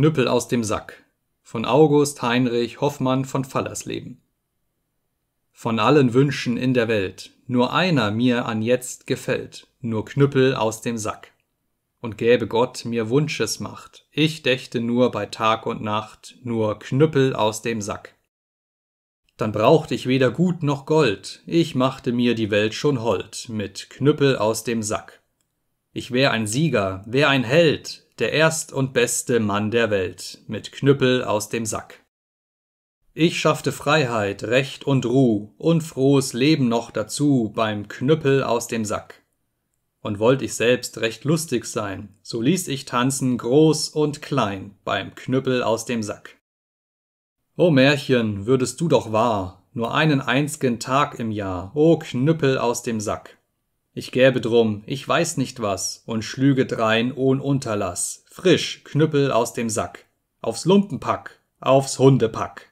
Knüppel aus dem Sack von August Heinrich Hoffmann von Fallersleben Von allen Wünschen in der Welt nur einer mir an jetzt gefällt, nur Knüppel aus dem Sack. Und gäbe Gott mir Wunschesmacht, ich dächte nur bei Tag und Nacht nur Knüppel aus dem Sack. Dann braucht ich weder Gut noch Gold, ich machte mir die Welt schon hold mit Knüppel aus dem Sack. Ich wär ein Sieger, wär ein Held, der erst und beste Mann der Welt, mit Knüppel aus dem Sack. Ich schaffte Freiheit, Recht und Ruh und frohes Leben noch dazu beim Knüppel aus dem Sack. Und wollt ich selbst recht lustig sein, so ließ ich tanzen groß und klein beim Knüppel aus dem Sack. O Märchen, würdest du doch wahr, nur einen einzigen Tag im Jahr, o Knüppel aus dem Sack. Ich gäbe drum, ich weiß nicht was, und schlüge drein ohn Unterlass, frisch, Knüppel aus dem Sack, aufs Lumpenpack, aufs Hundepack.